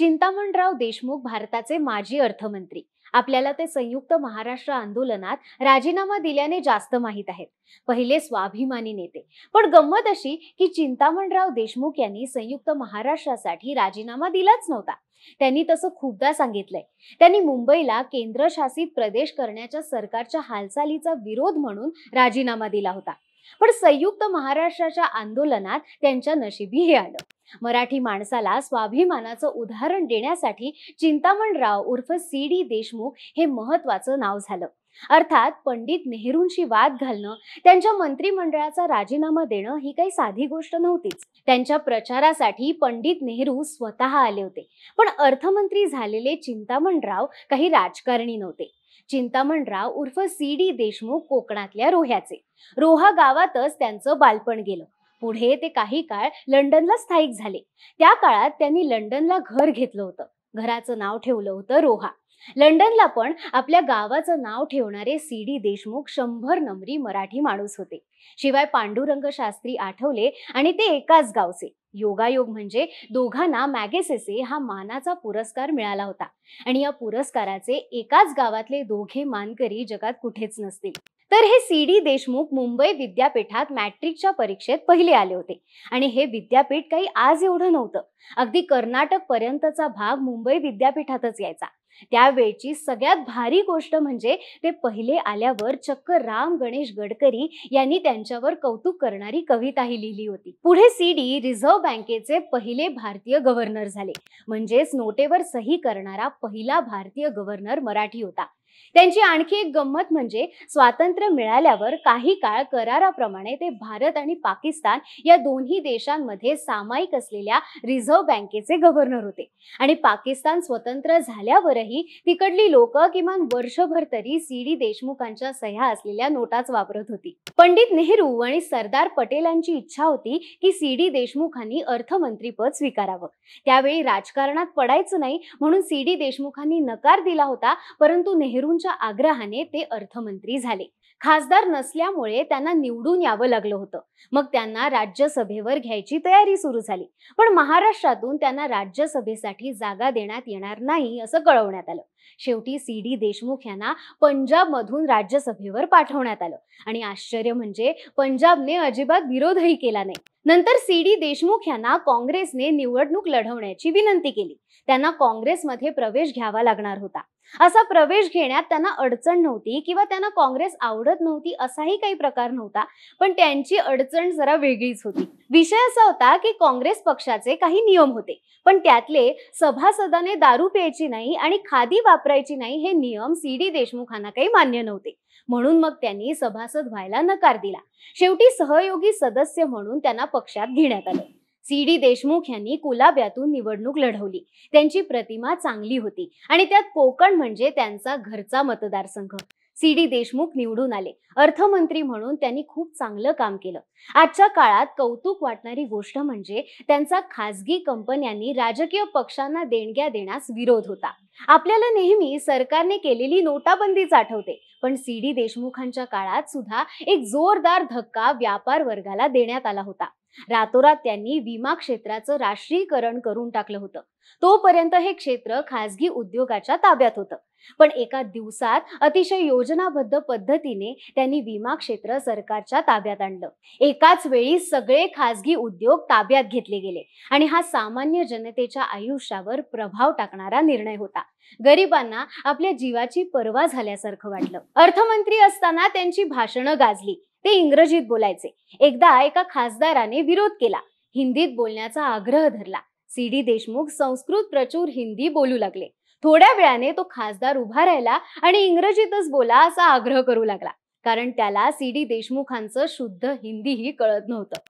चिंतामणराव देशमुख भारताचे माजी अर्थमंत्री आपल्याला ते संयुक्त महाराष्ट्र आंदोलनात राजीनामा दिल्याने जास्त माहीत आहेत पहिले स्वाभिमानी नेते पण गंमत अशी की चिंतामणराव देशमुख यांनी संयुक्त महाराष्ट्रासाठी राजीनामा दिलाच नव्हता त्यांनी तसं खूपदा सांगितलंय त्यांनी मुंबईला केंद्रशासित प्रदेश करण्याच्या सरकारच्या हालचालीचा विरोध म्हणून राजीनामा दिला होता पण संयुक्त महाराष्ट्राच्या आंदोलनात त्यांच्या नशिबी हे आलं मराठी माणसाला स्वाभिमानाचं उदाहरण देण्यासाठी चिंतामणराव उर्फ सी डी देशमुख हे महत्वाचं नाव झालं अर्थात पंडित नेहरूंशी वाद घालणं त्यांच्या मंत्रिमंडळाचा राजीनामा देणं ही काही साधी गोष्ट नव्हतीच त्यांच्या प्रचारासाठी पंडित नेहरू स्वतः आले होते पण अर्थमंत्री झालेले चिंतामणराव काही राजकारणी नव्हते चिंतामणराव उर्फ सी डी देशमुख कोकणातल्या रोह्याचे रोहा गावातच त्यांचं बालपण गेलं पुढे ते काही काळ लंडनला स्थायिक झाले त्या काळात त्यांनी लंडनला घर घेतलं होतं घराचं नाव ठेवलं होतं रोहा लंडनला पण आपल्या गावाचं नाव ठेवणारे सी डी देशमुख शंभर नंबरी मराठी माणूस होते शिवाय पांडुरंग शास्त्री आठवले आणि ते एकाच गावचे योगायोग म्हणजे दोघांना मॅगेसेसे हा मानाचा पुरस्कार मिळाला होता आणि या पुरस्काराचे एकाच गावातले दोघे मानकरी जगात कुठेच नसतील तर हे सी डी देशमुख मुंबई विद्यापीठात मॅट्रिकच्या परीक्षेत पहिले आले होते आणि हे विद्यापीठ काही आज एवढं नव्हतं अगदी कर्नाटक पर्यंतचा भाग मुंबई विद्यापीठातच यायचा त्यावेळची सगळ्यात भारी गोष्ट म्हणजे ते पहिले आल्यावर चक्क राम गणेश गडकरी यांनी त्यांच्यावर कौतुक करणारी कविताही लिहिली होती पुढे सी डी रिझर्व्ह बँकेचे पहिले भारतीय गव्हर्नर झाले म्हणजेच नोटेवर सही करणारा पहिला भारतीय गव्हर्नर मराठी होता त्यांची आणखी एक गंमत म्हणजे स्वातंत्र्य मिळाल्यावर काही काळ कराराप्रमाणे ते भारत आणि पाकिस्तान या दोन्ही देशांमध्ये सामायिक असलेल्या रिझर्व्ह बँकेचे गव्हर्नर होते आणि पाकिस्तान स्वतंत्र झाल्यावरही तिकडली लोक किमान वर्षभर तरी सी डी देशमुखांच्या सह्या असलेल्या नोटाच वापरत होती पंडित नेहरू आणि सरदार पटेलांची इच्छा होती की सी डी देशमुखांनी अर्थमंत्रीपद स्वीकारावं त्यावेळी राजकारणात पडायचं नाही म्हणून सी डी देशमुखांनी नकार दिला होता परंतु नेहरूंच्या आग्रहाने ते अर्थमंत्री झाले खासदार नसल्यामुळे त्यांना निवडून यावं लागलं होतं मग त्यांना राज्यसभेवर घ्यायची तयारी सुरू झाली पण महाराष्ट्रातून त्यांना राज्यसभेसाठी जागा देण्यात येणार नाही असं कळवण्यात आलं शेवटी सी डी देशमुख यांना पंजाबमधून राज्यसभेवर पाठवण्यात आलं आणि आश्चर्य म्हणजे पंजाबने अजिबात विरोधही केला नाही नंतर सी डी देशमुख यांना काँग्रेसने निवडणूक लढवण्याची विनंती केली त्यांना काँग्रेसमध्ये प्रवेश घ्यावा लागणार होता असा प्रवेश घेण्यात त्यांना अडचण नव्हती किंवा त्यांना काँग्रेस आवडत नव्हती असाही काही प्रकार नव्हता पण त्यांची अडचण जरा वेगळीच होती विषय असा होता की काँग्रेस पक्षाचे काही नियम होते पण त्यातले सभासदाने दारू प्यायची नाही आणि खादी वापरायची नाही हे नियम सी डी देशमुखांना काही मान्य नव्हते म्हणून मग त्यांनी सभासद व्हायला नकार दिला शेवटी सहयोगी सदस्य म्हणून त्यांना पक्षात घेण्यात आलं सी डी देशमुख यांनी कुलाब्यातून निवडणूक लढवली त्यांची प्रतिमा चांगली होती आणि त्यात कोकण म्हणजे त्यांचा घरचा मतदारसंघ सी डी देशमुख निवडून आले अर्थमंत्री म्हणून त्यांनी खूप चांगलं काम केलं आजच्या काळात कौतुक वाटणारी गोष्ट म्हणजे त्यांचा खासगी कंपन्यांनी राजकीय पक्षांना देणग्या देण्यास विरोध होता आपल्याला नेहमी सरकारने केलेली नोटाबंदीच आठवते पण सी डी देशमुखांच्या काळात सुद्धा एक जोरदार धक्का व्यापार वर्गाला देण्यात आला होता रातोरात त्यांनी विमा क्षेत्राचं राष्ट्रीयकरण करून टाकलं होतं तोपर्यंत हे क्षेत्र खासगी उद्योगाच्या ताब्यात होतं पण एका दिवसात अतिशय योजनाबद्ध पद्धतीने त्यांनी विमा क्षेत्र सरकारच्या ताब्यात आणलं एकाच वेळी सगळे खासगी उद्योग ताब्यात घेतले गेले आणि हा सामान्य जनतेच्या आयुष्यावर प्रभाव टाकणारा निर्णय होता गरिबांना आपल्या जीवाची पर्वा झाल्यासारखं वाटलं अर्थमंत्री असताना त्यांची भाषणं गाजली ते इंग्रजीत बोलायचे एकदा एका खासदाराने विरोध केला हिंदीत बोलण्याचा आग्रह धरला सी डी देशमुख संस्कृत प्रचूर हिंदी बोलू लागले थोड्या वेळाने तो खासदार उभा राहिला आणि इंग्रजीतच बोला असा आग्रह करू लागला कारण त्याला सी डी देशमुखांचं शुद्ध हिंदीही कळत नव्हतं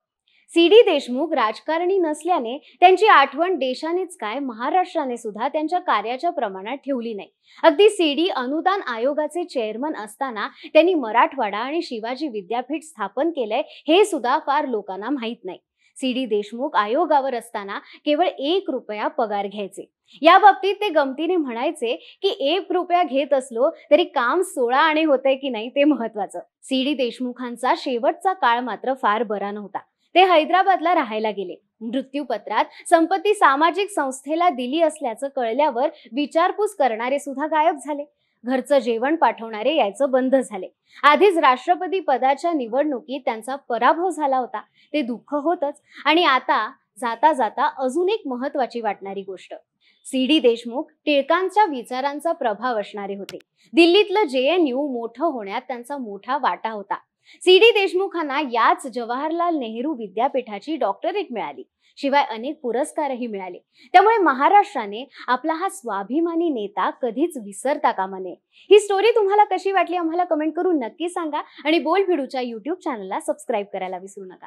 सी डी देशमुख राजकारणी नसल्याने त्यांची आठवण देशानेच काय महाराष्ट्राने सुद्धा त्यांच्या कार्याच्या प्रमाणात ठेवली नाही अगदी सी डी अनुदान आयोगाचे चेअरमन असताना त्यांनी मराठवाडा आणि शिवाजी विद्यापीठ स्थापन केलंय हे सुद्धा फार लोकांना माहीत नाही सी डी देशमुख आयोगावर असताना केवळ एक रुपया पगार घ्यायचे या बाबतीत ते गमतीने म्हणायचे की एक रुपया घेत असलो तरी काम सोळा आणि होतंय की नाही ते महत्वाचं सी डी देशमुखांचा शेवटचा काळ मात्र फार बरा नव्हता ते हैदराबादला राहायला गेले मृत्यूपत्रात संपत्ती सामाजिक संस्थेला दिली असल्याचं कळल्यावर विचारपूस करणारे सुद्धा गायब झाले घरचं जेवण पाठवणारे यायचं बंद झाले आधीच राष्ट्रपती पदाच्या निवडणुकीत त्यांचा पराभव झाला होता ते दुःख होतच आणि आता जाता जाता अजून एक महत्वाची वाटणारी गोष्ट सी डी देशमुख टिळकांच्या विचारांचा प्रभाव असणारे होते दिल्लीतलं जे एन यू मोठं होण्यात त्यांचा मोठा वाटा होता सी डी देशमुखांना याच जवाहरलाल नेहरू विद्यापीठाची डॉक्टरेट मिळाली शिवाय अनेक पुरस्कारही मिळाले त्यामुळे महाराष्ट्राने आपला हा स्वाभिमानी नेता कधीच विसरता कामा नये ही स्टोरी तुम्हाला कशी वाटली आम्हाला कमेंट करून नक्की सांगा आणि बोल भिडूच्या युट्यूब चॅनलला सबस्क्राईब करायला विसरू नका